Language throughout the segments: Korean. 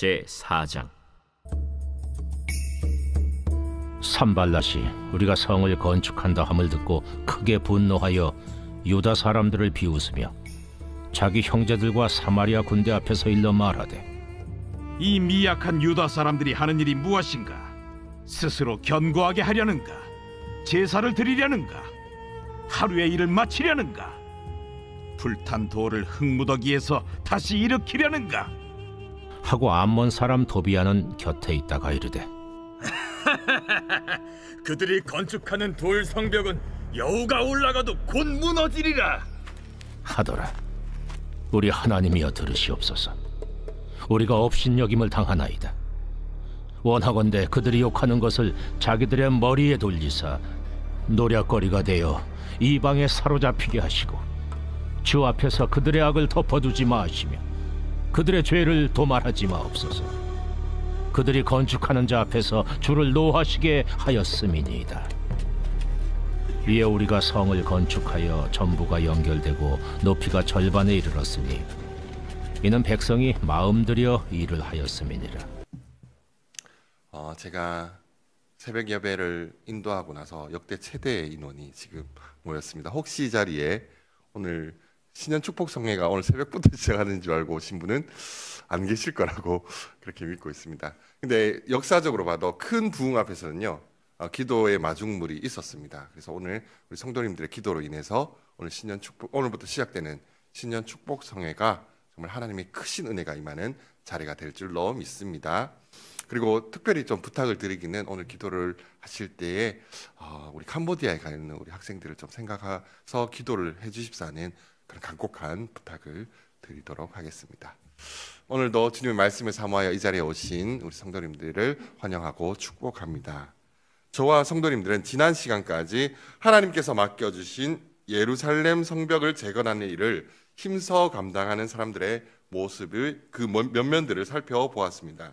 제4장 산발라시 우리가 성을 건축한다 함을 듣고 크게 분노하여 유다 사람들을 비웃으며 자기 형제들과 사마리아 군대 앞에서 일러 말하되 이 미약한 유다 사람들이 하는 일이 무엇인가 스스로 견고하게 하려는가 제사를 드리려는가 하루의 일을 마치려는가 불탄 돌을 흙무더기에서 다시 일으키려는가 하고 암몬 사람 도비아는 곁에 있다가 이르되 그들이 건축하는 돌 성벽은 여우가 올라가도 곧 무너지리라 하더라 우리 하나님이여 들으시옵소서 우리가 업신여김을 당하나이다 원하건대 그들이 욕하는 것을 자기들의 머리에 돌리사 노략거리가 되어 이방에 사로잡히게 하시고 주 앞에서 그들의 악을 덮어두지 마시며 그들의 죄를 도말하지 마옵소서. 그들이 건축하는 자 앞에서 주를 노하시게 하였음이니이다. 위에 우리가 성을 건축하여 전부가 연결되고 높이가 절반에 이르렀으니 이는 백성이 마음 들여 일을 하였음이니라. 어, 제가 새벽 예배를 인도하고 나서 역대 최대의 인원이 지금 모였습니다. 혹시 이 자리에 오늘 신년 축복 성회가 오늘 새벽부터 시작하는 줄 알고 오신 분은 안 계실 거라고 그렇게 믿고 있습니다. 근데 역사적으로 봐도 큰 부흥 앞에서는요. 어, 기도의 마중물이 있었습니다. 그래서 오늘 우리 성도님들의 기도로 인해서 오늘 신년 축복 오늘부터 시작되는 신년 축복 성회가 정말 하나님의 크신 은혜가 임하는 자리가 될 줄로 믿습니다. 그리고 특별히 좀 부탁을 드리기는 오늘 기도를 하실 때에 어, 우리 캄보디아에 가 있는 우리 학생들을 좀 생각해서 기도를 해주십사는 그런 간곡한 부탁을 드리도록 하겠습니다. 오늘도 주님의 말씀을 삼아하여 이 자리에 오신 우리 성도님들을 환영하고 축복합니다. 저와 성도님들은 지난 시간까지 하나님께서 맡겨주신 예루살렘 성벽을 재건하는 일을 힘써 감당하는 사람들의 모습을 그 면면들을 살펴보았습니다.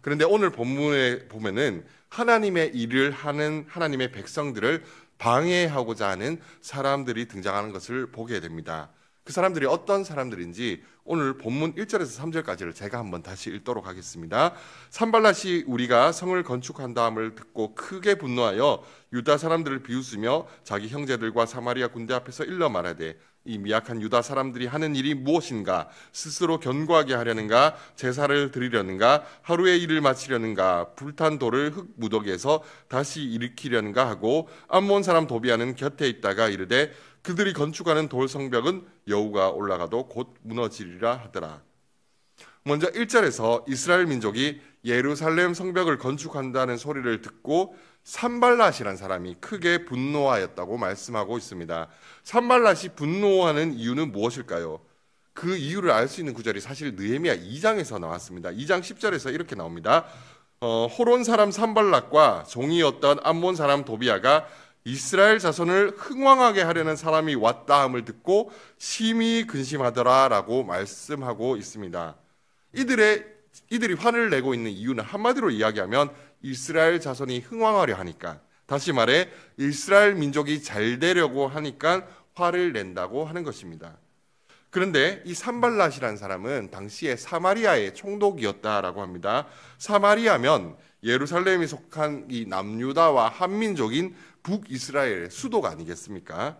그런데 오늘 본문에 보면은 하나님의 일을 하는 하나님의 백성들을 방해하고자 하는 사람들이 등장하는 것을 보게 됩니다. 그 사람들이 어떤 사람들인지 오늘 본문 1절에서 3절까지를 제가 한번 다시 읽도록 하겠습니다. 산발라시 우리가 성을 건축한다음을 듣고 크게 분노하여 유다 사람들을 비웃으며 자기 형제들과 사마리아 군대 앞에서 일러 말하되 이 미약한 유다 사람들이 하는 일이 무엇인가? 스스로 견고하게 하려는가? 제사를 드리려는가? 하루의 일을 마치려는가? 불탄 돌을 흙 무더기에서 다시 일으키려는가 하고 암몬 사람 도비아는 곁에 있다가 이르되 그들이 건축하는 돌 성벽은 여우가 올라가도 곧 무너지리라 하더라. 먼저 1절에서 이스라엘 민족이 예루살렘 성벽을 건축한다는 소리를 듣고 산발랏이라는 사람이 크게 분노하였다고 말씀하고 있습니다. 산발랏이 분노하는 이유는 무엇일까요? 그 이유를 알 수 있는 구절이 사실 느헤미야 2장에서 나왔습니다. 2장 10절에서 이렇게 나옵니다. 어, 호론 사람 산발랏과 종이었던 암몬 사람 도비아가 이스라엘 자손을 흥왕하게 하려는 사람이 왔다함을 듣고 심히 근심하더라라고 말씀하고 있습니다. 이들의 이들이 화를 내고 있는 이유는 한마디로 이야기하면 이스라엘 자손이 흥왕하려 하니까 다시 말해 이스라엘 민족이 잘 되려고 하니까 화를 낸다고 하는 것입니다. 그런데 이 산발랏이라는 사람은 당시에 사마리아의 총독이었다라고 합니다. 사마리아면 예루살렘이 속한 이 남유다와 한민족인 북이스라엘의 수도가 아니겠습니까?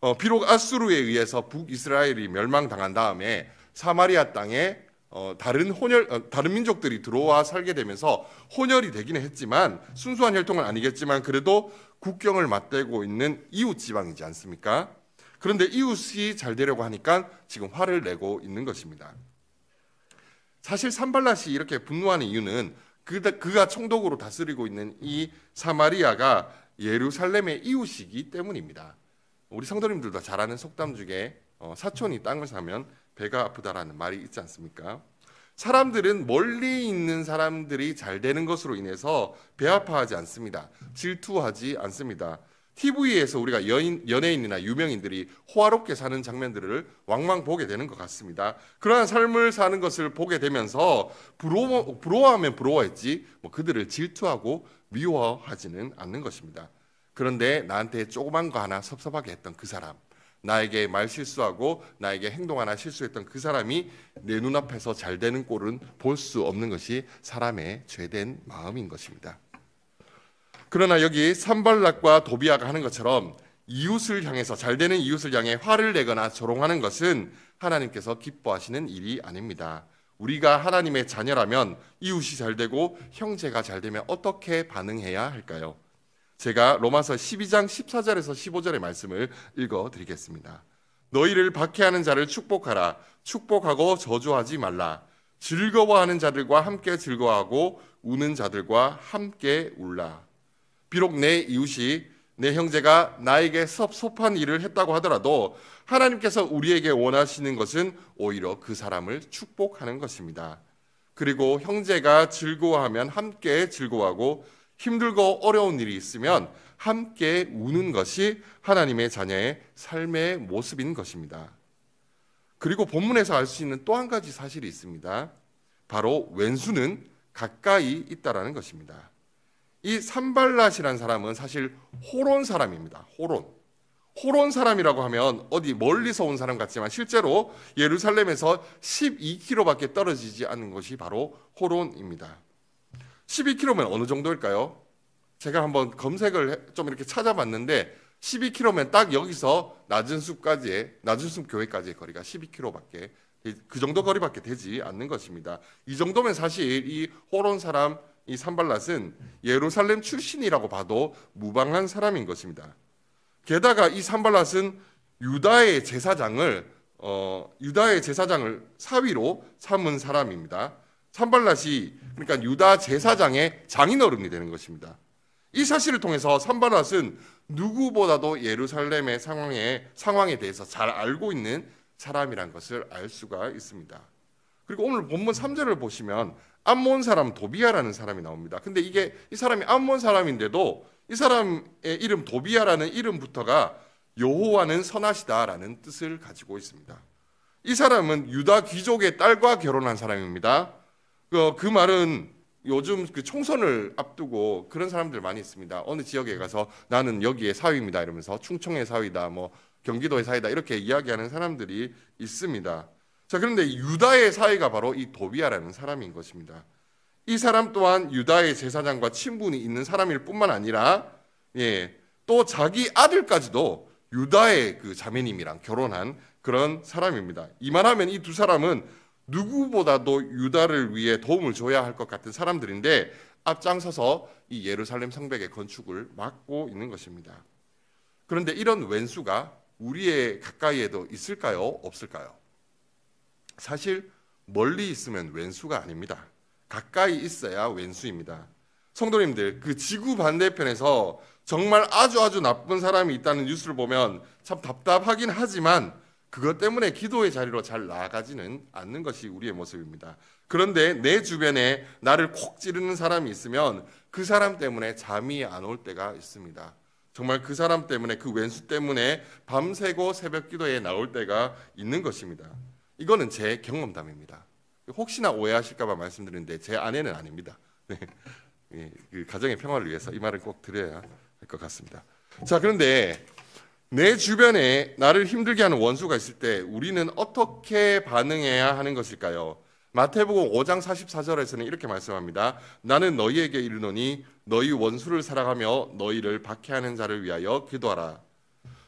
어, 비록 아수르에 의해서 북이스라엘이 멸망당한 다음에 사마리아 땅에 어, 다른 혼혈 어, 다른 민족들이 들어와 살게 되면서 혼혈이 되기는 했지만 순수한 혈통은 아니겠지만 그래도 국경을 맞대고 있는 이웃 지방이지 않습니까? 그런데 이웃이 잘 되려고 하니까 지금 화를 내고 있는 것입니다. 사실 산발랏이 이렇게 분노하는 이유는 그가 총독으로 다스리고 있는 이 사마리아가 예루살렘의 이웃이기 때문입니다. 우리 성도님들도 잘 아는 속담 중에 어, 사촌이 땅을 사면 배가 아프다라는 말이 있지 않습니까? 사람들은 멀리 있는 사람들이 잘 되는 것으로 인해서 배 아파하지 않습니다. 질투하지 않습니다. TV에서 우리가 연, 연예인이나 유명인들이 호화롭게 사는 장면들을 왕왕 보게 되는 것 같습니다. 그러한 삶을 사는 것을 보게 되면서 부러워, 부러워하면 부러워했지 뭐 그들을 질투하고 미워하지는 않는 것입니다. 그런데 나한테 조그만 거 하나 섭섭하게 했던 그 사람 나에게 말 실수하고 나에게 행동하나 실수했던 그 사람이 내 눈앞에서 잘 되는 꼴은 볼 수 없는 것이 사람의 죄된 마음인 것입니다. 그러나 여기 산발락과 도비아가 하는 것처럼 이웃을 향해서 잘 되는 이웃을 향해 화를 내거나 조롱하는 것은 하나님께서 기뻐하시는 일이 아닙니다. 우리가 하나님의 자녀라면 이웃이 잘 되고 형제가 잘 되면 어떻게 반응해야 할까요? 제가 로마서 12장 14절에서 15절의 말씀을 읽어 드리겠습니다. 너희를 박해하는 자를 축복하라. 축복하고 저주하지 말라. 즐거워하는 자들과 함께 즐거워하고 우는 자들과 함께 울라. 비록 내 이웃이 내 형제가 나에게 섭섭한 일을 했다고 하더라도 하나님께서 우리에게 원하시는 것은 오히려 그 사람을 축복하는 것입니다. 그리고 형제가 즐거워하면 함께 즐거워하고 힘들고 어려운 일이 있으면 함께 우는 것이 하나님의 자녀의 삶의 모습인 것입니다. 그리고 본문에서 알 수 있는 또 한 가지 사실이 있습니다. 바로 왼수는 가까이 있다라는 것입니다. 이 산발랏이란 사람은 사실 호론 사람입니다. 호론. 호론 사람이라고 하면 어디 멀리서 온 사람 같지만 실제로 예루살렘에서 12km밖에 떨어지지 않은 것이 바로 호론입니다. 12km면 어느 정도일까요? 제가 한번 검색을 좀 이렇게 찾아봤는데 12km면 딱 여기서 낮은 숲까지의 낮은 숲 교회까지의 거리가 12km밖에 그 정도 거리밖에 되지 않는 것입니다. 이 정도면 사실 이 호론 사람 이 산발랏은 예루살렘 출신이라고 봐도 무방한 사람인 것입니다. 게다가 이 산발랏은 유다의 제사장을 어, 유다의 제사장을 사위로 삼은 사람입니다. 산발랏이 그러니까 유다 제사장의 장인어른이 되는 것입니다. 이 사실을 통해서 산발랏은 누구보다도 예루살렘의 상황에 상황에 대해서 잘 알고 있는 사람이란 것을 알 수가 있습니다. 그리고 오늘 본문 3절을 보시면 암몬 사람 도비아라는 사람이 나옵니다. 근데 이게 이 사람이 암몬 사람인데도 이 사람의 이름 도비아라는 이름부터가 여호와는 선하시다라는 뜻을 가지고 있습니다. 이 사람은 유다 귀족의 딸과 결혼한 사람입니다. 그, 그 말은 요즘 그 총선을 앞두고 그런 사람들 많이 있습니다. 어느 지역에 가서 나는 여기에 사위입니다 이러면서 충청의 사위다, 뭐 경기도의 사위다 이렇게 이야기하는 사람들이 있습니다. 자 그런데 유다의 사위가 바로 이 도비아라는 사람인 것입니다. 이 사람 또한 유다의 제사장과 친분이 있는 사람일 뿐만 아니라 예, 또 자기 아들까지도 유다의 그 자매님이랑 결혼한 그런 사람입니다. 이만하면 이 두 사람은 누구보다도 유다를 위해 도움을 줘야 할 것 같은 사람들인데 앞장서서 이 예루살렘 성벽의 건축을 막고 있는 것입니다. 그런데 이런 왼수가 우리의 가까이에도 있을까요? 없을까요? 사실 멀리 있으면 왼수가 아닙니다. 가까이 있어야 왼수입니다. 성도님들, 그 지구 반대편에서 정말 아주 아주 나쁜 사람이 있다는 뉴스를 보면 참 답답하긴 하지만 그것 때문에 기도의 자리로 잘 나아가지는 않는 것이 우리의 모습입니다. 그런데 내 주변에 나를 콕 찌르는 사람이 있으면 그 사람 때문에 잠이 안 올 때가 있습니다. 정말 그 사람 때문에 그 왼수 때문에 밤새고 새벽 기도에 나올 때가 있는 것입니다. 이거는 제 경험담입니다. 혹시나 오해하실까봐 말씀드리는데 제 아내는 아닙니다. 네. 예, 그 가정의 평화를 위해서 이 말은 꼭 드려야 할 것 같습니다. 자 그런데 내 주변에 나를 힘들게 하는 원수가 있을 때 우리는 어떻게 반응해야 하는 것일까요? 마태복음 5장 44절에서는 이렇게 말씀합니다. 나는 너희에게 이르노니 너희 원수를 사랑하며 너희를 박해하는 자를 위하여 기도하라.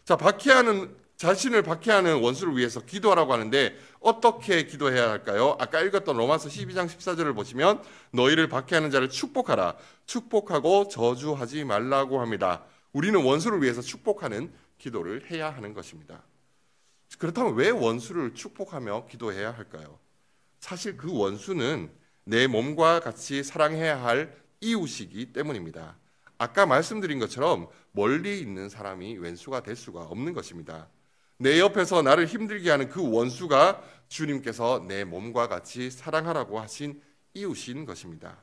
자, 박해하는 자신을 박해하는 원수를 위해서 기도하라고 하는데 어떻게 기도해야 할까요? 아까 읽었던 로마서 12장 14절을 보시면 너희를 박해하는 자를 축복하라. 축복하고 저주하지 말라고 합니다. 우리는 원수를 위해서 축복하는 기도를 해야 하는 것입니다. 그렇다면 왜 원수를 축복하며 기도해야 할까요? 사실 그 원수는 내 몸과 같이 사랑해야 할 이웃이기 때문입니다. 아까 말씀드린 것처럼 멀리 있는 사람이 원수가 될 수가 없는 것입니다. 내 옆에서 나를 힘들게 하는 그 원수가 주님께서 내 몸과 같이 사랑하라고 하신 이웃인 것입니다.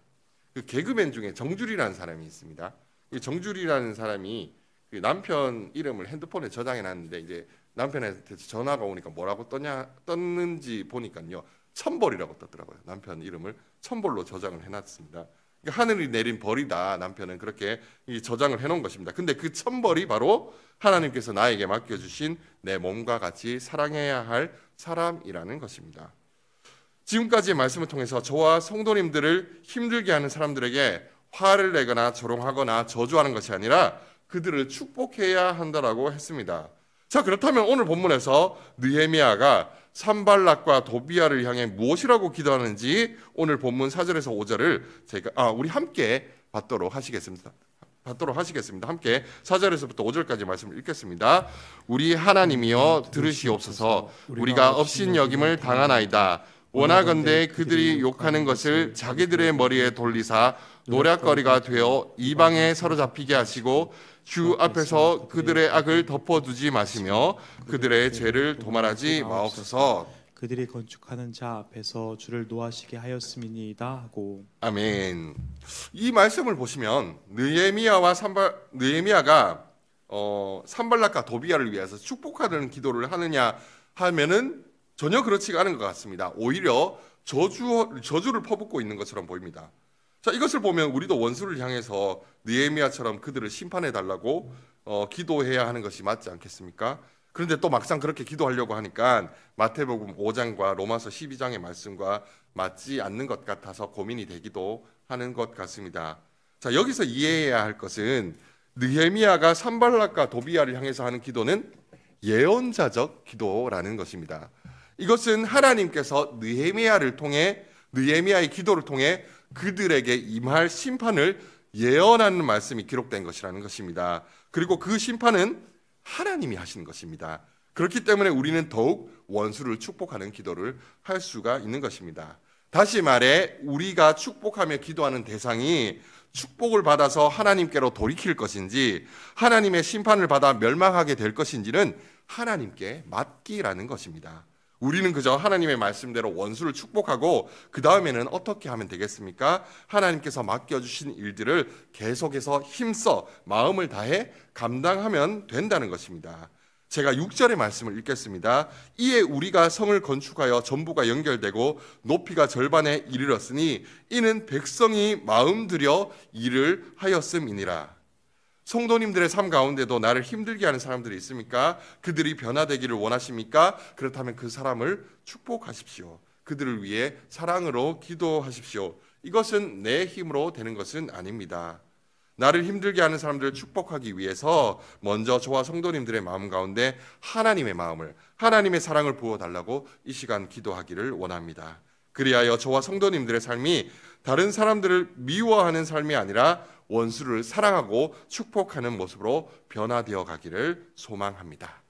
그 개그맨 중에 정줄이라는 사람이 있습니다. 정줄이라는 사람이 그 남편 이름을 핸드폰에 저장해 놨는데 이제 남편한테 전화가 오니까 뭐라고 떴냐 떴는지 보니까요 천벌이라고 떴더라고요 남편 이름을 천벌로 저장을 해놨습니다 그러니까 하늘이 내린 벌이다 남편은 그렇게 저장을 해놓은 것입니다 근데 그 천벌이 바로 하나님께서 나에게 맡겨주신 내 몸과 같이 사랑해야 할 사람이라는 것입니다 지금까지의 말씀을 통해서 저와 성도님들을 힘들게 하는 사람들에게 화를 내거나 조롱하거나 저주하는 것이 아니라 그들을 축복해야 한다라고 했습니다. 자, 그렇다면 오늘 본문에서 느헤미야가 산발락과 도비아를 향해 무엇이라고 기도하는지 오늘 본문 4절에서 5절을 제가 아, 우리 함께 받도록 하시겠습니다. 받도록 하시겠습니다. 함께 4절에서부터 5절까지 말씀을 읽겠습니다. 우리 하나님이여 들으시옵소서 우리가 업신 여김을 당하나이다. 원하건대 그들이 욕하는 것을 자기들의 머리에 돌리사 노략거리가 되어 이방에 사로잡히게 하시고 주 앞에서 그들의 악을 덮어두지 마시며 그들의 죄를 도말하지 마옵소서. 그들이 건축하는 자 앞에서 주를 노하시게 하였음이니이다 하고 아멘. 이 말씀을 보시면 느헤미야와 산발 느헤미야가 어, 산발락과 도비야를 위해서 축복하는 기도를 하느냐 하면은 전혀 그렇지 않은 것 같습니다. 오히려 저주 저주를 퍼붓고 있는 것처럼 보입니다. 자 이것을 보면 우리도 원수를 향해서 느헤미야처럼 그들을 심판해 달라고 어, 기도해야 하는 것이 맞지 않겠습니까? 그런데 또 막상 그렇게 기도하려고 하니까 마태복음 5장과 로마서 12장의 말씀과 맞지 않는 것 같아서 고민이 되기도 하는 것 같습니다. 자 여기서 이해해야 할 것은 느헤미야가 산발락과 도비야를 향해서 하는 기도는 예언자적 기도라는 것입니다. 이것은 하나님께서 느헤미야를 통해 느헤미야의 기도를 통해 그들에게 임할 심판을 예언하는 말씀이 기록된 것이라는 것입니다. 그리고 그 심판은 하나님이 하시는 것입니다. 그렇기 때문에 우리는 더욱 원수를 축복하는 기도를 할 수가 있는 것입니다. 다시 말해 우리가 축복하며 기도하는 대상이 축복을 받아서 하나님께로 돌이킬 것인지 하나님의 심판을 받아 멸망하게 될 것인지는 하나님께 맡기라는 것입니다. 우리는 그저 하나님의 말씀대로 원수를 축복하고 그 다음에는 어떻게 하면 되겠습니까? 하나님께서 맡겨주신 일들을 계속해서 힘써 마음을 다해 감당하면 된다는 것입니다. 제가 6절의 말씀을 읽겠습니다. 이에 우리가 성을 건축하여 전부가 연결되고 높이가 절반에 이르렀으니 이는 백성이 마음 들여 일을 하였음이니라. 성도님들의 삶 가운데도 나를 힘들게 하는 사람들이 있습니까? 그들이 변화되기를 원하십니까? 그렇다면 그 사람을 축복하십시오. 그들을 위해 사랑으로 기도하십시오. 이것은 내 힘으로 되는 것은 아닙니다. 나를 힘들게 하는 사람들을 축복하기 위해서 먼저 저와 성도님들의 마음 가운데 하나님의 마음을, 하나님의 사랑을 부어달라고 이 시간 기도하기를 원합니다. 그리하여 저와 성도님들의 삶이 다른 사람들을 미워하는 삶이 아니라 원수를 사랑하고 축복하는 모습으로 변화되어 가기를 소망합니다.